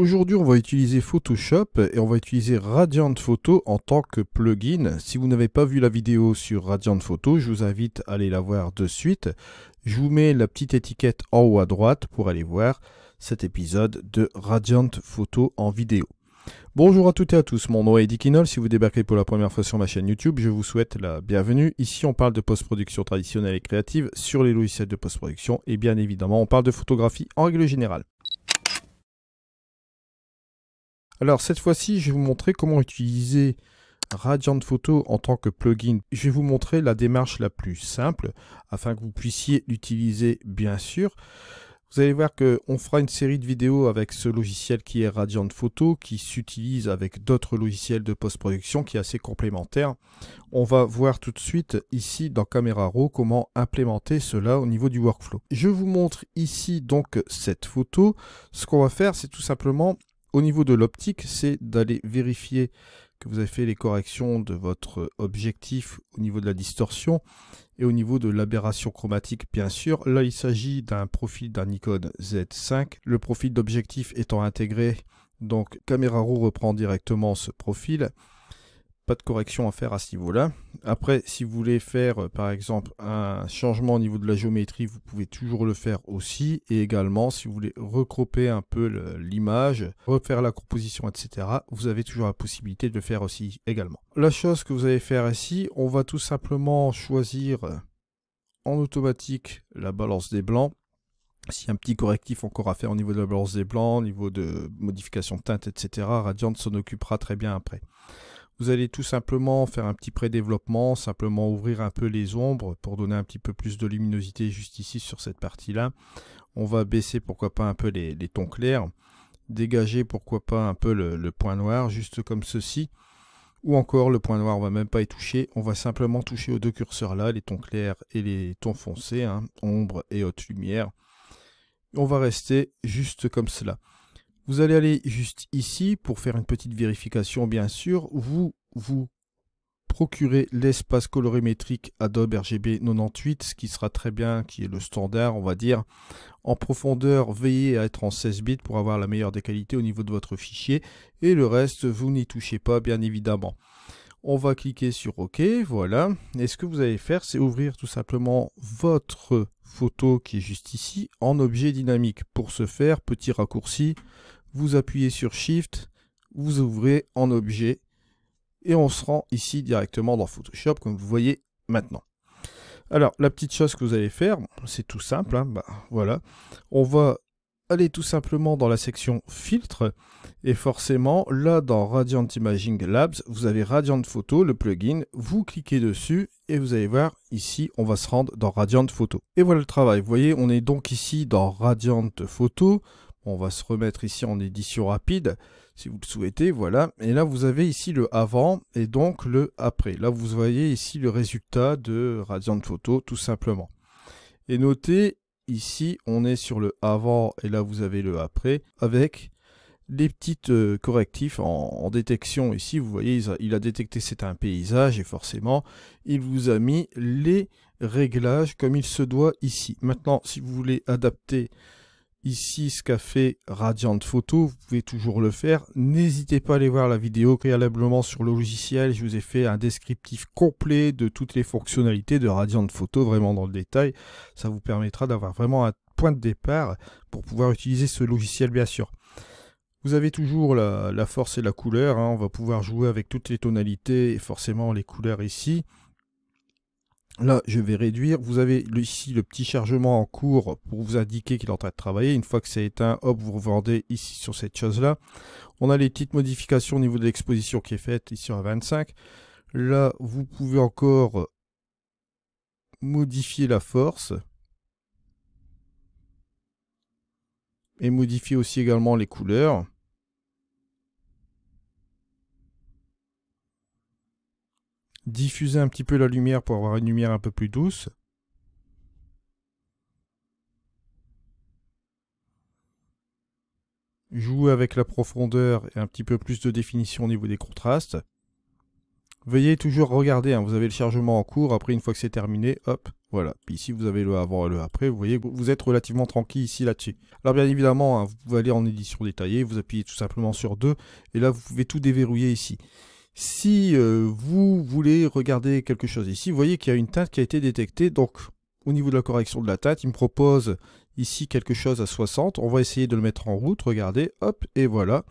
Aujourd'hui, on va utiliser Photoshop et on va utiliser Radiant Photo en tant que plugin. Si vous n'avez pas vu la vidéo sur Radiant Photo, je vous invite à aller la voir de suite. Je vous mets la petite étiquette en haut à droite pour aller voir cet épisode de Radiant Photo en vidéo. Bonjour à toutes et à tous, mon nom est Eddie Si vous débarquez pour la première fois sur ma chaîne YouTube, je vous souhaite la bienvenue. Ici, on parle de post-production traditionnelle et créative sur les logiciels de post-production et bien évidemment, on parle de photographie en règle générale. Alors cette fois-ci, je vais vous montrer comment utiliser Radiant Photo en tant que plugin. Je vais vous montrer la démarche la plus simple afin que vous puissiez l'utiliser bien sûr. Vous allez voir qu'on fera une série de vidéos avec ce logiciel qui est Radiant Photo, qui s'utilise avec d'autres logiciels de post-production qui est assez complémentaire. On va voir tout de suite ici dans Camera Raw comment implémenter cela au niveau du workflow. Je vous montre ici donc cette photo. Ce qu'on va faire, c'est tout simplement au niveau de l'optique, c'est d'aller vérifier que vous avez fait les corrections de votre objectif au niveau de la distorsion et au niveau de l'aberration chromatique bien sûr. Là il s'agit d'un profil d'un Nikon Z5, le profil d'objectif étant intégré, donc Camera Raw reprend directement ce profil pas de correction à faire à ce niveau-là. Après, si vous voulez faire euh, par exemple un changement au niveau de la géométrie, vous pouvez toujours le faire aussi. Et également, si vous voulez recroper un peu l'image, refaire la composition, etc., vous avez toujours la possibilité de le faire aussi également. La chose que vous allez faire ici, on va tout simplement choisir euh, en automatique la balance des blancs. Si un petit correctif encore à faire au niveau de la balance des blancs, au niveau de modification de teinte, etc., Radiant s'en occupera très bien après. Vous allez tout simplement faire un petit pré-développement, simplement ouvrir un peu les ombres pour donner un petit peu plus de luminosité juste ici sur cette partie-là. On va baisser pourquoi pas un peu les, tons clairs, dégager pourquoi pas un peu le, point noir, juste comme ceci. Ou encore le point noir, on va même pas y toucher, on va simplement toucher aux deux curseurs là, les tons clairs et les tons foncés, hein, ombre et haute lumière. On va rester juste comme cela. Vous allez aller juste ici pour faire une petite vérification, bien sûr. Vous vous procurez l'espace colorimétrique Adobe RGB 98, ce qui sera très bien, qui est le standard, on va dire. En profondeur, veillez à être en 16 bits pour avoir la meilleure des qualités au niveau de votre fichier. Et le reste, vous n'y touchez pas, bien évidemment. On va cliquer sur OK, voilà. Et ce que vous allez faire, c'est ouvrir tout simplement votre photo qui est juste ici en objet dynamique. Pour ce faire, petit raccourci, vous appuyez sur Shift, vous ouvrez en objet et on se rend ici directement dans Photoshop comme vous voyez maintenant. Alors la petite chose que vous allez faire, c'est tout simple, hein, bah, voilà, on va aller tout simplement dans la section filtre et forcément là dans Radiant Imaging Labs vous avez Radiant Photo le plugin vous cliquez dessus et vous allez voir ici on va se rendre dans Radiant Photo et voilà le travail vous voyez on est donc ici dans Radiant Photo on va se remettre ici en édition rapide, si vous le souhaitez, voilà. Et là, vous avez ici le avant et donc le après. Là, vous voyez ici le résultat de Radiant Photo, tout simplement. Et notez, ici, on est sur le avant et là, vous avez le après, avec les petites euh, correctifs en, détection. Ici, vous voyez, il a, il a détecté c'est un paysage et forcément, il vous a mis les réglages comme il se doit ici. Maintenant, si vous voulez adapter ici ce qu'a fait Radiant Photo, vous pouvez toujours le faire. N'hésitez pas à aller voir la vidéo préalablement sur le logiciel, je vous ai fait un descriptif complet de toutes les fonctionnalités de Radiant Photo, vraiment dans le détail. Ça vous permettra d'avoir vraiment un point de départ pour pouvoir utiliser ce logiciel bien sûr. Vous avez toujours la, force et la couleur, hein. on va pouvoir jouer avec toutes les tonalités et forcément les couleurs ici. Là, je vais réduire. Vous avez ici le petit chargement en cours pour vous indiquer qu'il est en train de travailler. Une fois que c'est éteint, hop, vous revendez ici sur cette chose-là. On a les petites modifications au niveau de l'exposition qui est faite ici à 25. Là, vous pouvez encore modifier la force. Et modifier aussi également les couleurs. diffuser un petit peu la lumière pour avoir une lumière un peu plus douce. Jouer avec la profondeur et un petit peu plus de définition au niveau des contrastes. Veuillez toujours regarder, hein, vous avez le chargement en cours, après une fois que c'est terminé, hop, voilà. Puis ici vous avez le avant et le après, vous voyez, vous êtes relativement tranquille ici là-dessus. Alors bien évidemment, hein, vous allez aller en édition détaillée, vous appuyez tout simplement sur 2, et là vous pouvez tout déverrouiller ici. Si euh, vous voulez regarder quelque chose ici, vous voyez qu'il y a une teinte qui a été détectée. Donc, au niveau de la correction de la teinte, il me propose ici quelque chose à 60. On va essayer de le mettre en route. Regardez, hop, et voilà.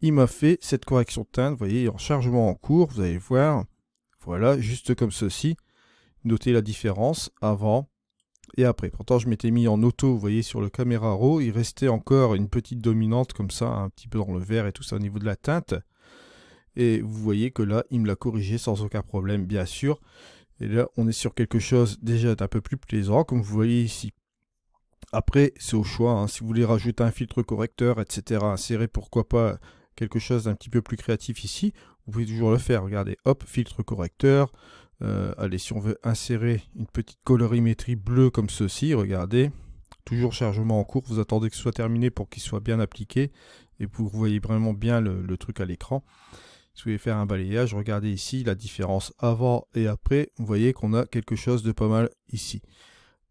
Il m'a fait cette correction de teinte. Vous voyez, en chargement en cours, vous allez voir. Voilà, juste comme ceci. Notez la différence avant et après. Pourtant, je m'étais mis en auto, vous voyez, sur le caméra Raw. Il restait encore une petite dominante comme ça, un petit peu dans le vert et tout ça au niveau de la teinte. Et vous voyez que là, il me l'a corrigé sans aucun problème, bien sûr. Et là, on est sur quelque chose déjà d'un peu plus plaisant, comme vous voyez ici. Après, c'est au choix. Hein. Si vous voulez rajouter un filtre correcteur, etc., insérer pourquoi pas quelque chose d'un petit peu plus créatif ici, vous pouvez toujours le faire. Regardez, hop, filtre correcteur. Euh, allez, si on veut insérer une petite colorimétrie bleue comme ceci, regardez. Toujours chargement en cours, vous attendez que ce soit terminé pour qu'il soit bien appliqué et vous voyez vraiment bien le truc à l'écran. Si vous voulez faire un balayage, regardez ici la différence avant et après. Vous voyez qu'on a quelque chose de pas mal ici.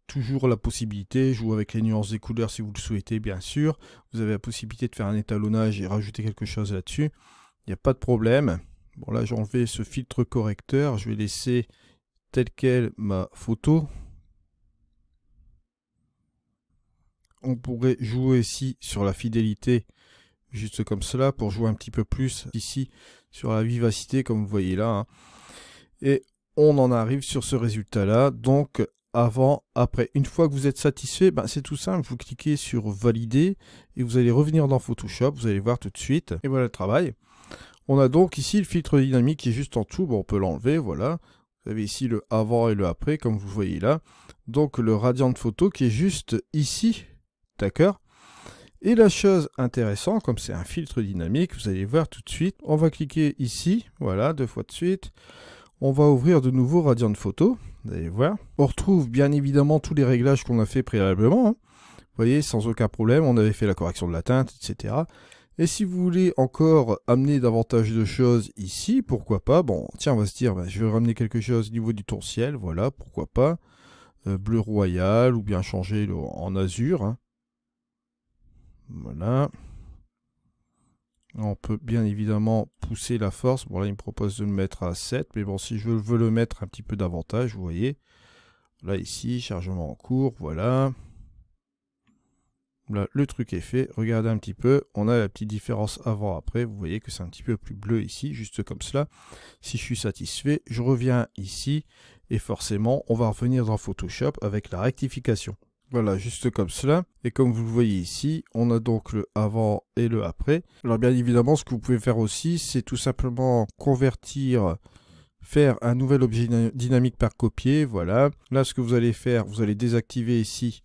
Toujours la possibilité, jouer avec les nuances des couleurs si vous le souhaitez bien sûr. Vous avez la possibilité de faire un étalonnage et rajouter quelque chose là-dessus. Il n'y a pas de problème. Bon là j'ai enlevé ce filtre correcteur. Je vais laisser telle quelle ma photo. On pourrait jouer ici sur la fidélité juste comme cela pour jouer un petit peu plus ici sur la vivacité comme vous voyez là. Hein. Et on en arrive sur ce résultat-là. Donc avant, après. Une fois que vous êtes satisfait, ben c'est tout simple, vous cliquez sur valider et vous allez revenir dans Photoshop, vous allez voir tout de suite. Et voilà le travail. On a donc ici le filtre dynamique qui est juste en dessous, on peut l'enlever, voilà. Vous avez ici le avant et le après, comme vous voyez là. Donc le radiant de photo qui est juste ici, d'accord et la chose intéressante, comme c'est un filtre dynamique, vous allez voir tout de suite, on va cliquer ici, voilà, deux fois de suite. On va ouvrir de nouveau Radiant Photo, vous allez voir. On retrouve bien évidemment tous les réglages qu'on a fait préalablement. Hein. Vous voyez, sans aucun problème, on avait fait la correction de la teinte, etc. Et si vous voulez encore amener davantage de choses ici, pourquoi pas Bon, tiens, on va se dire, bah, je vais ramener quelque chose au niveau du ciel, voilà, pourquoi pas. Euh, bleu royal, ou bien changer en azur, hein. Voilà. On peut bien évidemment pousser la force. Bon là il me propose de le mettre à 7. Mais bon si je veux le mettre un petit peu davantage, vous voyez. Là ici, chargement en cours, voilà. Là le truc est fait. Regardez un petit peu. On a la petite différence avant-après. Vous voyez que c'est un petit peu plus bleu ici, juste comme cela. Si je suis satisfait, je reviens ici. Et forcément, on va revenir dans Photoshop avec la rectification. Voilà, juste comme cela. Et comme vous le voyez ici, on a donc le avant et le après. Alors bien évidemment, ce que vous pouvez faire aussi, c'est tout simplement convertir faire un nouvel objet dynamique par copier, voilà. Là, ce que vous allez faire, vous allez désactiver ici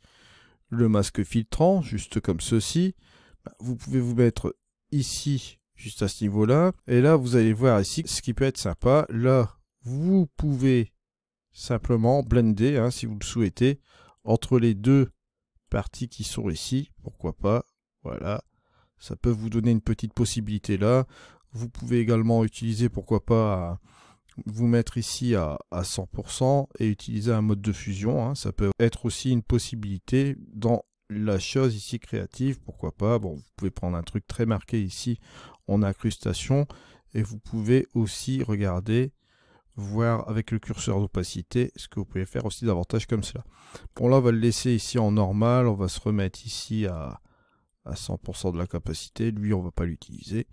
le masque filtrant, juste comme ceci. Vous pouvez vous mettre ici, juste à ce niveau-là. Et là, vous allez voir ici ce qui peut être sympa. Là, vous pouvez simplement blender, hein, si vous le souhaitez, entre les deux parties qui sont ici, pourquoi pas, voilà, ça peut vous donner une petite possibilité là, vous pouvez également utiliser, pourquoi pas, vous mettre ici à, 100% et utiliser un mode de fusion, hein. ça peut être aussi une possibilité dans la chose ici créative, pourquoi pas, bon, vous pouvez prendre un truc très marqué ici en incrustation, et vous pouvez aussi regarder voir avec le curseur d'opacité ce que vous pouvez faire aussi davantage comme cela. Bon là on va le laisser ici en normal, on va se remettre ici à, à 100% de la capacité, lui on va pas l'utiliser,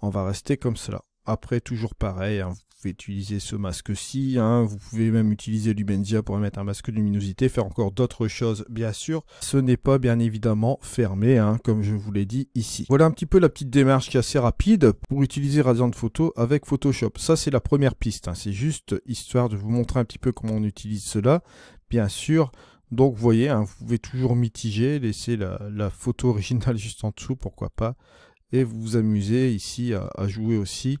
on va rester comme cela. Après, toujours pareil, hein, vous pouvez utiliser ce masque-ci, hein. vous pouvez même utiliser l'Ubenzia pour mettre un masque de luminosité, faire encore d'autres choses, bien sûr. Ce n'est pas bien évidemment fermé, hein, comme je vous l'ai dit ici. Voilà un petit peu la petite démarche qui est assez rapide pour utiliser Radiant Photo avec Photoshop. Ça, c'est la première piste, c'est juste histoire de vous montrer un petit peu comment on utilise cela. Bien sûr, donc vous voyez, vous pouvez toujours mitiger, laisser la, photo originale juste en dessous, pourquoi pas et vous vous amusez ici à, jouer aussi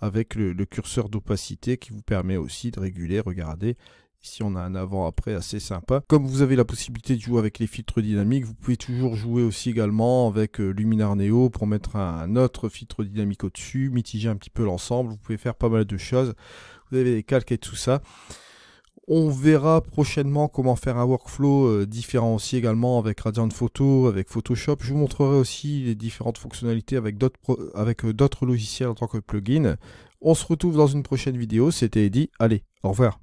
avec le, le curseur d'opacité qui vous permet aussi de réguler, regardez, Ici, on a un avant-après assez sympa. Comme vous avez la possibilité de jouer avec les filtres dynamiques, vous pouvez toujours jouer aussi également avec euh, Luminar Neo pour mettre un autre filtre dynamique au-dessus, mitiger un petit peu l'ensemble. Vous pouvez faire pas mal de choses. Vous avez des calques et tout ça. On verra prochainement comment faire un workflow euh, différencié également avec Radiant Photo, avec Photoshop. Je vous montrerai aussi les différentes fonctionnalités avec euh, d'autres logiciels en tant que plugin. On se retrouve dans une prochaine vidéo. C'était Eddy. Allez, au revoir.